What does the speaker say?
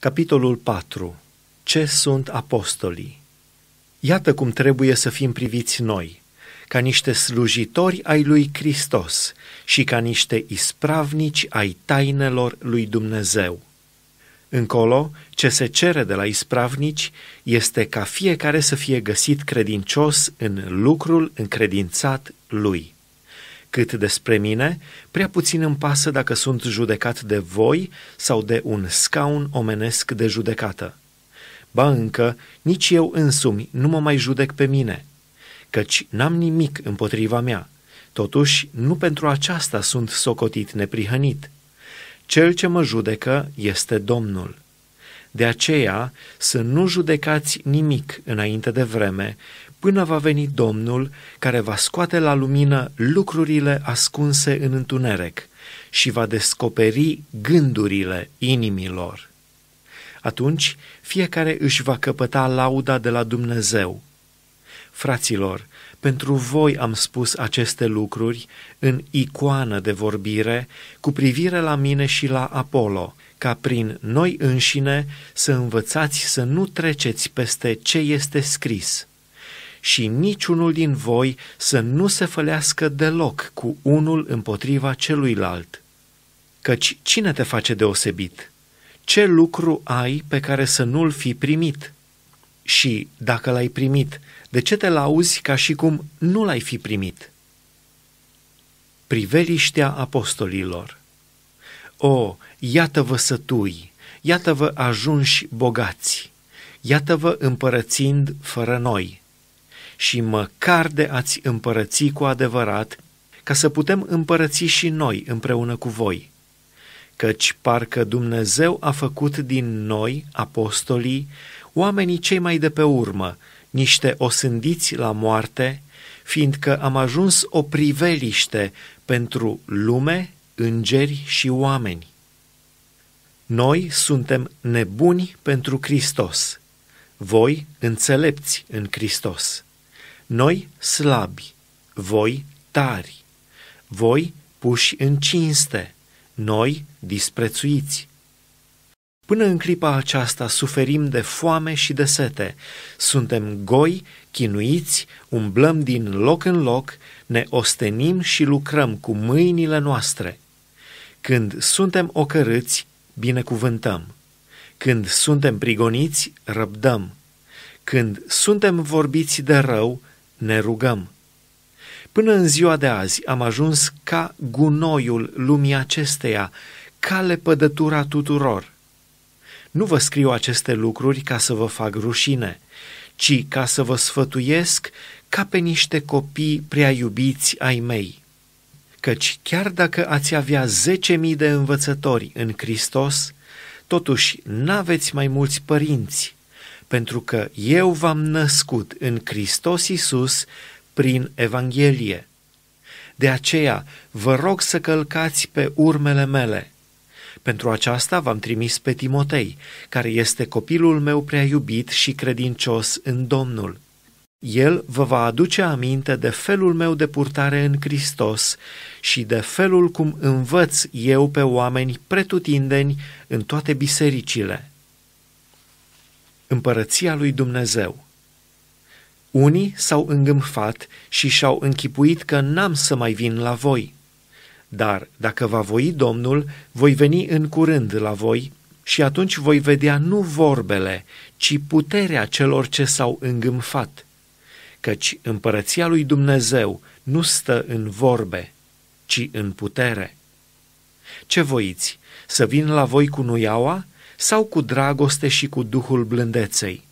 Capitolul 4. Ce sunt apostolii? Iată cum trebuie să fim priviți noi, ca niște slujitori ai lui Hristos și ca niște ispravnici ai tainelor lui Dumnezeu. Încolo, ce se cere de la ispravnici este ca fiecare să fie găsit credincios în lucrul încredințat lui. Cât despre mine, prea puțin îmi pasă dacă sunt judecat de voi sau de un scaun omenesc de judecată. Ba încă, nici eu însumi nu mă mai judec pe mine, căci n-am nimic împotriva mea. Totuși, nu pentru aceasta sunt socotit neprihănit. Cel ce mă judecă este Domnul.” De aceea să nu judecați nimic înainte de vreme, până va veni Domnul care va scoate la lumină lucrurile ascunse în întuneric și va descoperi gândurile inimilor. Atunci fiecare își va căpăta lauda de la Dumnezeu Fraților, pentru voi am spus aceste lucruri în icoană de vorbire cu privire la mine și la Apollo, ca prin noi înșine să învățați să nu treceți peste ce este scris și niciunul din voi să nu se fălească deloc cu unul împotriva celuilalt. Căci cine te face deosebit? Ce lucru ai pe care să nu-l fi primit?' Și dacă l-ai primit, de ce te lauzi ca și cum nu l-ai fi primit? Priveliștea apostolilor O, iată-vă sătui, iată-vă ajunși bogați, iată-vă împărățind fără noi. Și măcar de ați împărăți cu adevărat, ca să putem împărăți și noi împreună cu voi. Căci parcă Dumnezeu a făcut din noi, apostolii, oamenii cei mai de pe urmă, niște osândiți la moarte, fiindcă am ajuns o priveliște pentru lume, îngeri și oameni. Noi suntem nebuni pentru Hristos, voi înțelepți în Hristos, noi slabi, voi tari, voi puși în cinste, noi disprețuiți, Până în clipa aceasta suferim de foame și de sete, suntem goi, chinuiți, umblăm din loc în loc, ne ostenim și lucrăm cu mâinile noastre. Când suntem ocărâți, binecuvântăm. Când suntem prigoniți, răbdăm. Când suntem vorbiți de rău, ne rugăm. Până în ziua de azi am ajuns ca gunoiul lumii acesteia, ca lepădătura tuturor. Nu vă scriu aceste lucruri ca să vă fac rușine, ci ca să vă sfătuiesc ca pe niște copii prea iubiți ai mei. Căci chiar dacă ați avea zece mii de învățători în Hristos, totuși n-aveți mai mulți părinți, pentru că eu v-am născut în Hristos Iisus prin Evanghelie. De aceea vă rog să călcați pe urmele mele – pentru aceasta v-am trimis pe Timotei, care este copilul meu prea iubit și credincios în Domnul. El vă va aduce aminte de felul meu de purtare în Hristos și de felul cum învăț eu pe oameni pretutindeni în toate bisericile. Împărăția lui Dumnezeu Unii s-au îngâmfat și și-au închipuit că n-am să mai vin la voi – dar, dacă va voi Domnul, voi veni în curând la voi și atunci voi vedea nu vorbele, ci puterea celor ce s-au îngâmfat, căci împărăția lui Dumnezeu nu stă în vorbe, ci în putere. Ce voiți, să vin la voi cu nuiaua sau cu dragoste și cu duhul blândeței?